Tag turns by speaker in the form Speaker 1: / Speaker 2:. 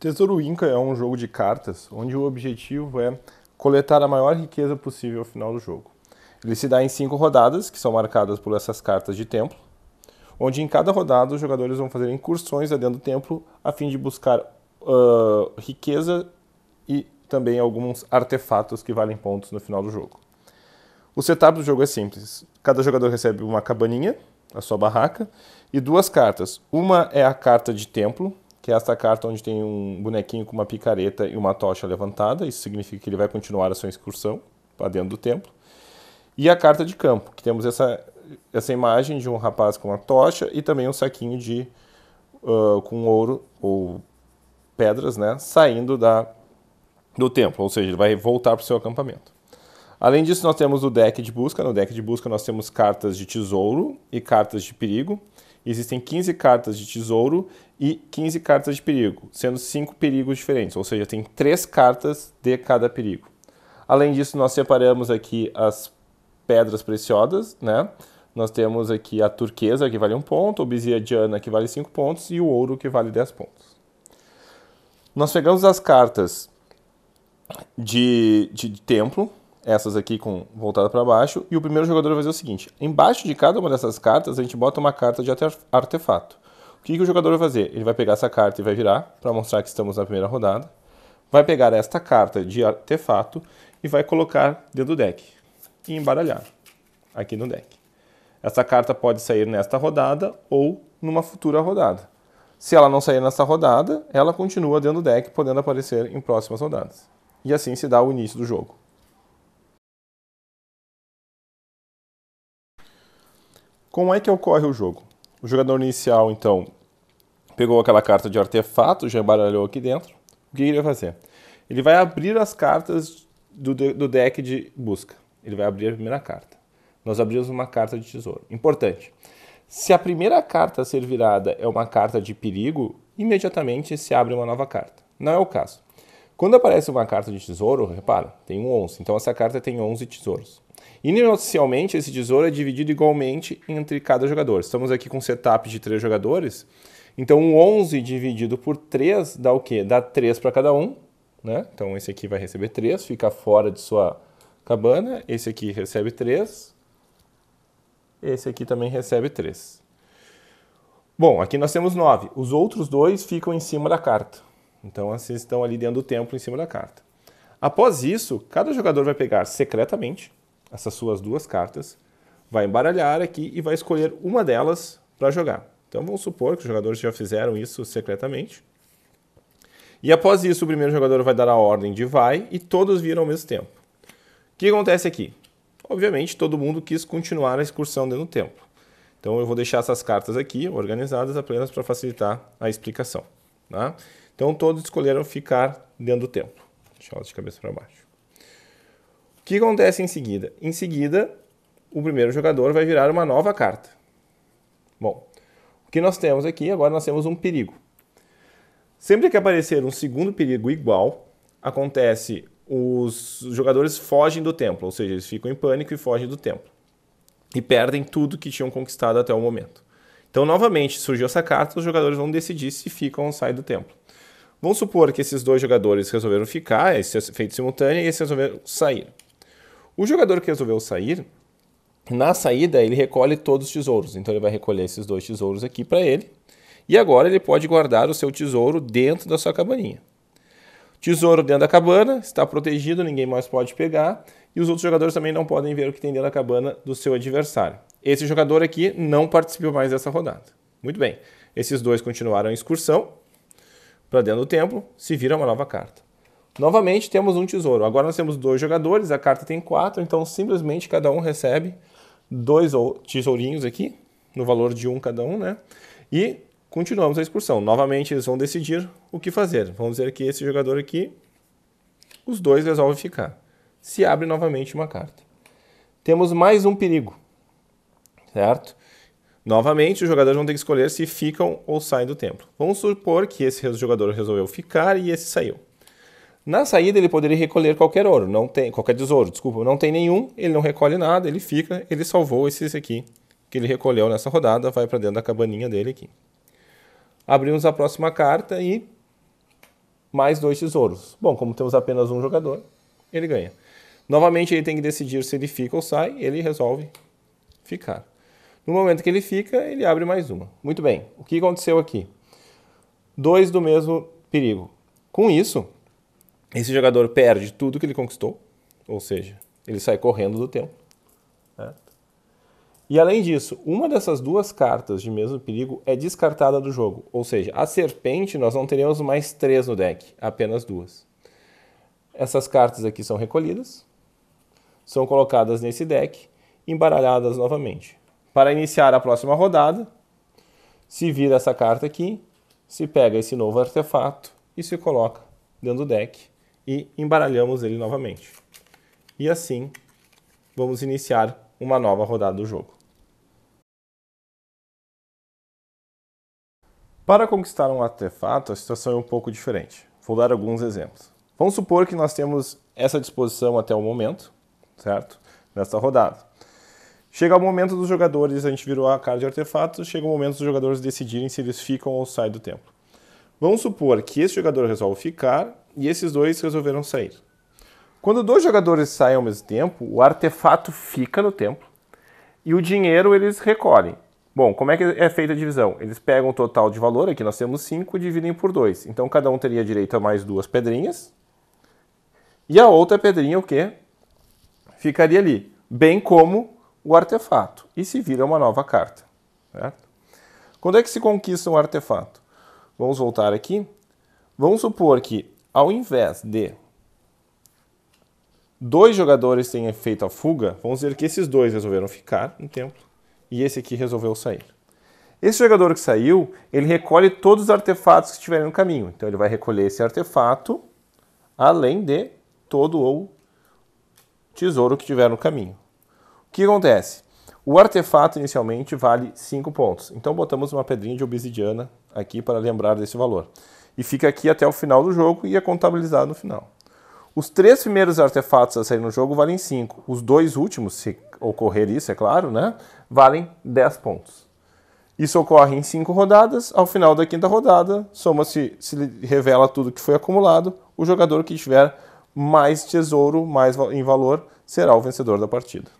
Speaker 1: Tesouro Inca é um jogo de cartas onde o objetivo é coletar a maior riqueza possível ao final do jogo. Ele se dá em cinco rodadas, que são marcadas por essas cartas de templo, onde em cada rodada os jogadores vão fazer incursões dentro do templo a fim de buscar uh, riqueza e também alguns artefatos que valem pontos no final do jogo. O setup do jogo é simples. Cada jogador recebe uma cabaninha, a sua barraca, e duas cartas. Uma é a carta de templo, que é esta carta onde tem um bonequinho com uma picareta e uma tocha levantada. Isso significa que ele vai continuar a sua excursão para dentro do templo. E a carta de campo, que temos essa, essa imagem de um rapaz com uma tocha e também um saquinho de uh, com ouro ou pedras, né, saindo da, do templo, ou seja, ele vai voltar para o seu acampamento. Além disso, nós temos o deck de busca. No deck de busca, nós temos cartas de tesouro e cartas de perigo existem 15 cartas de tesouro e 15 cartas de perigo, sendo 5 perigos diferentes, ou seja, tem 3 cartas de cada perigo. Além disso, nós separamos aqui as pedras preciosas, né? Nós temos aqui a turquesa, que vale 1 ponto, a obsidiana, que vale 5 pontos, e o ouro, que vale 10 pontos. Nós pegamos as cartas de, de, de templo, essas aqui com voltada para baixo, e o primeiro jogador vai fazer o seguinte: embaixo de cada uma dessas cartas a gente bota uma carta de artefato. O que, que o jogador vai fazer? Ele vai pegar essa carta e vai virar para mostrar que estamos na primeira rodada. Vai pegar esta carta de artefato e vai colocar dentro do deck e embaralhar aqui no deck. Essa carta pode sair nesta rodada ou numa futura rodada. Se ela não sair nesta rodada, ela continua dentro do deck, podendo aparecer em próximas rodadas. E assim se dá o início do jogo. Como é que ocorre o jogo? O jogador inicial, então, pegou aquela carta de artefato, já embaralhou aqui dentro. O que ele vai fazer? Ele vai abrir as cartas do, do deck de busca. Ele vai abrir a primeira carta. Nós abrimos uma carta de tesouro. Importante. Se a primeira carta a ser virada é uma carta de perigo, imediatamente se abre uma nova carta. Não é o caso. Quando aparece uma carta de tesouro, repara, tem um 11. Então essa carta tem 11 tesouros. Inicialmente, esse tesouro é dividido igualmente entre cada jogador. Estamos aqui com um setup de três jogadores. Então, 11 dividido por 3 dá o quê? Dá 3 para cada um. Né? Então, esse aqui vai receber 3, fica fora de sua cabana. Esse aqui recebe 3. Esse aqui também recebe 3. Bom, aqui nós temos 9. Os outros dois ficam em cima da carta. Então, vocês estão ali dentro do templo, em cima da carta. Após isso, cada jogador vai pegar secretamente essas suas duas cartas, vai embaralhar aqui e vai escolher uma delas para jogar. Então vamos supor que os jogadores já fizeram isso secretamente. E após isso, o primeiro jogador vai dar a ordem de vai e todos viram ao mesmo tempo. O que acontece aqui? Obviamente, todo mundo quis continuar a excursão dentro do tempo. Então eu vou deixar essas cartas aqui organizadas apenas para facilitar a explicação. Tá? Então todos escolheram ficar dentro do tempo. Deixa elas de cabeça para baixo que acontece em seguida? Em seguida, o primeiro jogador vai virar uma nova carta. Bom, o que nós temos aqui, agora nós temos um perigo. Sempre que aparecer um segundo perigo igual, acontece os jogadores fogem do templo, ou seja, eles ficam em pânico e fogem do templo. E perdem tudo que tinham conquistado até o momento. Então, novamente, surgiu essa carta, os jogadores vão decidir se ficam ou saem do templo. Vamos supor que esses dois jogadores resolveram ficar, esse é feito simultâneo, e esses resolveram sair. O jogador que resolveu sair, na saída ele recolhe todos os tesouros, então ele vai recolher esses dois tesouros aqui para ele. E agora ele pode guardar o seu tesouro dentro da sua cabaninha. Tesouro dentro da cabana, está protegido, ninguém mais pode pegar, e os outros jogadores também não podem ver o que tem dentro da cabana do seu adversário. Esse jogador aqui não participou mais dessa rodada. Muito bem, esses dois continuaram a excursão para dentro do templo, se vira uma nova carta. Novamente temos um tesouro. Agora nós temos dois jogadores, a carta tem quatro, então simplesmente cada um recebe dois tesourinhos aqui, no valor de um cada um, né? E continuamos a excursão. Novamente eles vão decidir o que fazer. Vamos dizer que esse jogador aqui, os dois resolvem ficar. Se abre novamente uma carta. Temos mais um perigo, certo? Novamente, os jogadores vão ter que escolher se ficam ou saem do templo. Vamos supor que esse jogador resolveu ficar e esse saiu. Na saída ele poderia recolher qualquer ouro, não tem qualquer tesouro, desculpa, não tem nenhum, ele não recolhe nada, ele fica, ele salvou esses aqui que ele recolheu nessa rodada, vai para dentro da cabaninha dele aqui. Abrimos a próxima carta e mais dois tesouros. Bom, como temos apenas um jogador, ele ganha. Novamente ele tem que decidir se ele fica ou sai, ele resolve ficar. No momento que ele fica, ele abre mais uma. Muito bem, o que aconteceu aqui? Dois do mesmo perigo. Com isso, esse jogador perde tudo que ele conquistou, ou seja, ele sai correndo do tempo. E além disso, uma dessas duas cartas de mesmo perigo é descartada do jogo, ou seja, a serpente nós não teremos mais três no deck, apenas duas. Essas cartas aqui são recolhidas, são colocadas nesse deck, embaralhadas novamente. Para iniciar a próxima rodada, se vira essa carta aqui, se pega esse novo artefato e se coloca dentro do deck e embaralhamos ele novamente. E assim, vamos iniciar uma nova rodada do jogo. Para conquistar um artefato, a situação é um pouco diferente. Vou dar alguns exemplos. Vamos supor que nós temos essa disposição até o momento, certo? Nesta rodada. Chega o momento dos jogadores, a gente virou a cara de artefatos, chega o momento dos jogadores decidirem se eles ficam ou saem do templo. Vamos supor que esse jogador resolve ficar e esses dois resolveram sair. Quando dois jogadores saem ao mesmo tempo, o artefato fica no templo e o dinheiro eles recolhem. Bom, como é que é feita a divisão? Eles pegam o total de valor, aqui nós temos 5, dividem por 2. Então cada um teria direito a mais duas pedrinhas. E a outra pedrinha, o quê? Ficaria ali, bem como o artefato. E se vira uma nova carta. Certo? Quando é que se conquista um artefato? Vamos voltar aqui. Vamos supor que ao invés de dois jogadores tenham feito a fuga, vamos dizer que esses dois resolveram ficar um tempo e esse aqui resolveu sair. Esse jogador que saiu, ele recolhe todos os artefatos que estiverem no caminho. Então ele vai recolher esse artefato, além de todo o tesouro que tiver no caminho. O que acontece? O artefato inicialmente vale 5 pontos. Então botamos uma pedrinha de obsidiana aqui para lembrar desse valor e fica aqui até o final do jogo e é contabilizado no final. Os três primeiros artefatos a sair no jogo valem 5. Os dois últimos, se ocorrer isso, é claro, né? Valem 10 pontos. Isso ocorre em 5 rodadas. Ao final da quinta rodada, soma-se, se revela tudo que foi acumulado. O jogador que tiver mais tesouro, mais em valor, será o vencedor da partida.